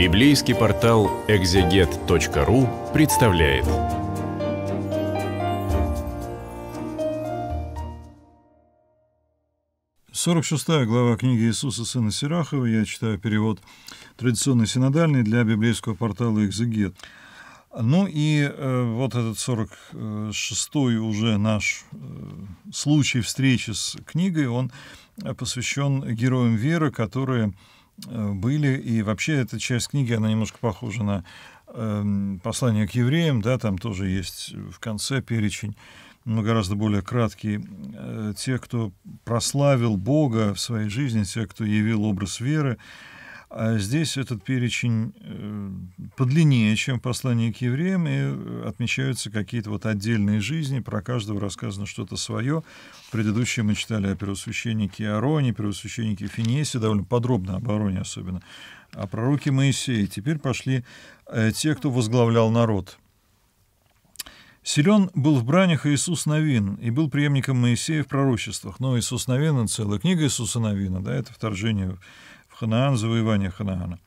Библейский портал экзегет.ру представляет. Сорок шестая глава книги Иисуса Сына Сирахова. Я читаю перевод традиционный синодальный для библейского портала «Экзегет». Ну и э, вот этот 46-й уже наш э, случай встречи с книгой, он посвящен героям веры, которые Э, были, и вообще эта часть книги, она немножко похожа на э, послание к евреям, да, там тоже есть в конце перечень, но гораздо более краткий, э, те, кто прославил Бога в своей жизни, те, кто явил образ веры, э, а здесь этот перечень э, подлиннее, чем послание к евреям, и отмечаются какие-то вот отдельные жизни, про каждого рассказано что-то свое. Предыдущие мы читали о первосвященнике Ароне, первосвященнике Финесе, довольно подробно об Ароне особенно, о пророке Моисее. Теперь пошли э, те, кто возглавлял народ. Силен был в бранях Иисус Новин и был преемником Моисея в пророчествах. Но Иисус Новин — целая книга Иисуса Новина, да, это вторжение Ханаан, завоевание Ханаана.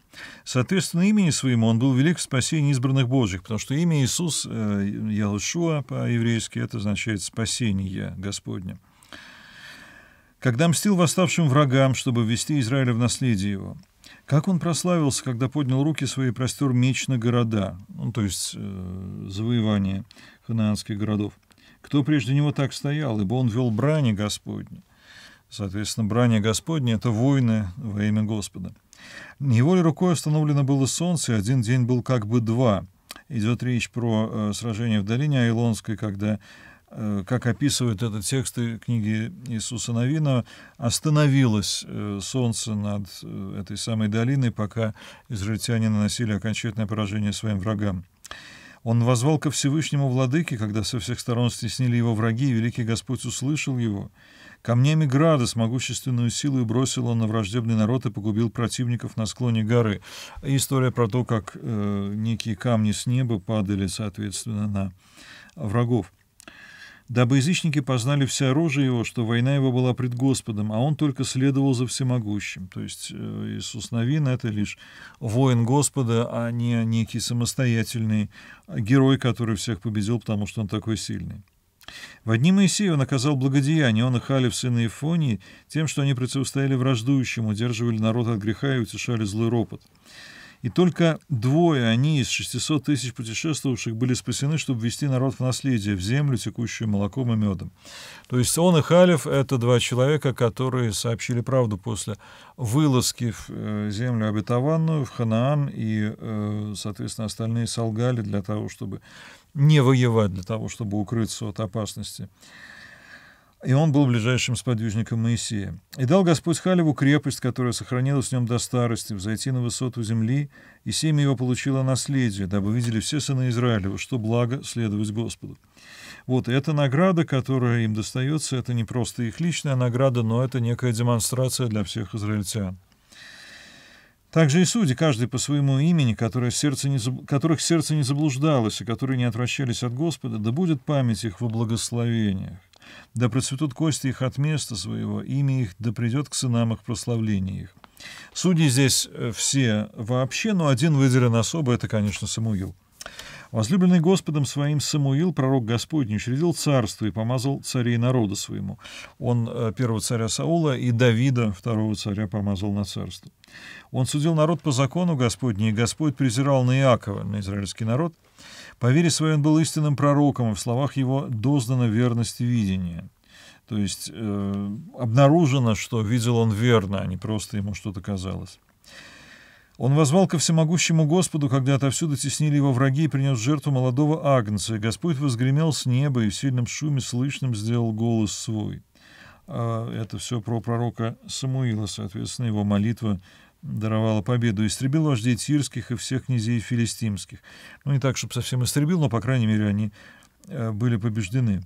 Соответственно, имени своему он был велик в спасении избранных Божьих, потому что имя Иисус, Ялышуа э, по-еврейски, это означает «спасение Господне». «Когда мстил восставшим врагам, чтобы ввести Израиля в наследие его». Как он прославился, когда поднял руки свои и простер меч на города, ну, то есть э, завоевание ханаанских городов. Кто прежде него так стоял, ибо он вел брани Господни. Соответственно, брание Господне — это войны во имя Господа. Его ли рукой остановлено было солнце, и один день был как бы два. Идет речь про э, сражение в долине Айлонской, когда э, как описывают это тексты книги Иисуса Новина, остановилось э, солнце над э, этой самой долиной, пока израильтяне наносили окончательное поражение своим врагам. Он возвал ко Всевышнему Владыке, когда со всех сторон стеснили его враги, и великий Господь услышал его — Камнями града с могущественной силой бросил он на враждебный народ и погубил противников на склоне горы. история про то, как э, некие камни с неба падали, соответственно, на врагов дабы язычники познали все оружие его, что война его была пред Господом, а он только следовал за всемогущим. То есть э, Иисус Новин — это лишь воин Господа, а не некий самостоятельный герой, который всех победил, потому что он такой сильный. В одни Моисея он оказал благодеяние, он и Халев, сын Ефонии, тем, что они противостояли враждующим, удерживали народ от греха и утешали злой ропот. И только двое они из 600 тысяч путешествовавших были спасены, чтобы ввести народ в наследие, в землю, текущую молоком и медом. То есть он и Халев — это два человека, которые сообщили правду после вылазки в э, землю обетованную, в Ханаан, и, э, соответственно, остальные солгали для того, чтобы не воевать, для того, чтобы укрыться от опасности и он был ближайшим сподвижником Моисея. «И дал Господь Халеву крепость, которая сохранилась в нем до старости, взойти на высоту земли, и семя его получило наследие, дабы видели все сыны Израилева, что благо следовать Господу». Вот эта награда, которая им достается, это не просто их личная награда, но это некая демонстрация для всех израильтян. Также и судьи, каждый по своему имени, которое сердце не которых сердце не заблуждалось и которые не отвращались от Господа, да будет память их во благословениях да процветут кости их от места своего, имя их да придет к сынам их прославление их». Судьи здесь э, все вообще, но один выделен особо, это, конечно, Самуил. Возлюбленный Господом своим Самуил, пророк Господень, учредил царство и помазал царей народа своему. Он э, первого царя Саула и Давида, второго царя, помазал на царство. Он судил народ по закону Господней, и Господь презирал на Иакова, на израильский народ. По вере своей он был истинным пророком, и в словах его дознана верность видения. То есть э, обнаружено, что видел он верно, а не просто ему что-то казалось. Он возвал ко всемогущему Господу, когда отовсюду теснили его враги и принес жертву молодого агнца, Господь возгремел с неба и в сильном шуме слышным сделал голос свой. А, это все про пророка Самуила, соответственно, его молитва даровала победу, истребил вождей тирских и всех князей филистимских. Ну, не так, чтобы совсем истребил, но, по крайней мере, они Э, были побеждены.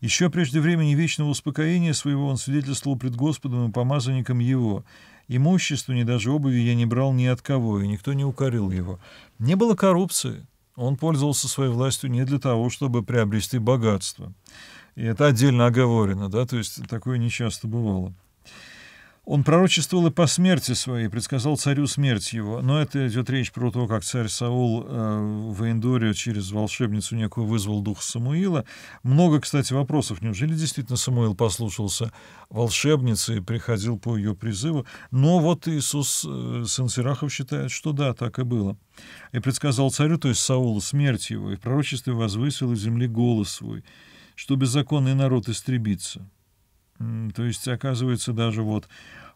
Еще прежде времени вечного успокоения своего он свидетельствовал пред Господом и помазанником его. Имущество, ни даже обуви я не брал ни от кого, и никто не укорил его. Не было коррупции. Он пользовался своей властью не для того, чтобы приобрести богатство. И это отдельно оговорено, да, то есть такое нечасто бывало. Он пророчествовал и по смерти своей, предсказал царю смерть его. Но это идет речь про то, как царь Саул э, в Эндоре через волшебницу некую вызвал дух Самуила. Много, кстати, вопросов. Неужели действительно Самуил послушался волшебницы и приходил по ее призыву? Но вот Иисус, э, сын Сирахов, считает, что да, так и было. И предсказал царю, то есть Саулу, смерть его, и в пророчестве возвысил из земли голос свой, что беззаконный народ истребится. То есть, оказывается, даже вот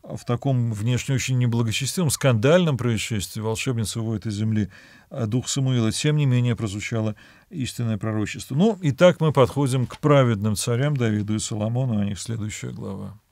в таком внешне очень неблагочестивом, скандальном происшествии волшебница уводит из земли а, дух Самуила, тем не менее прозвучало истинное пророчество. Ну, и так мы подходим к праведным царям Давиду и Соломону, о а них следующая глава.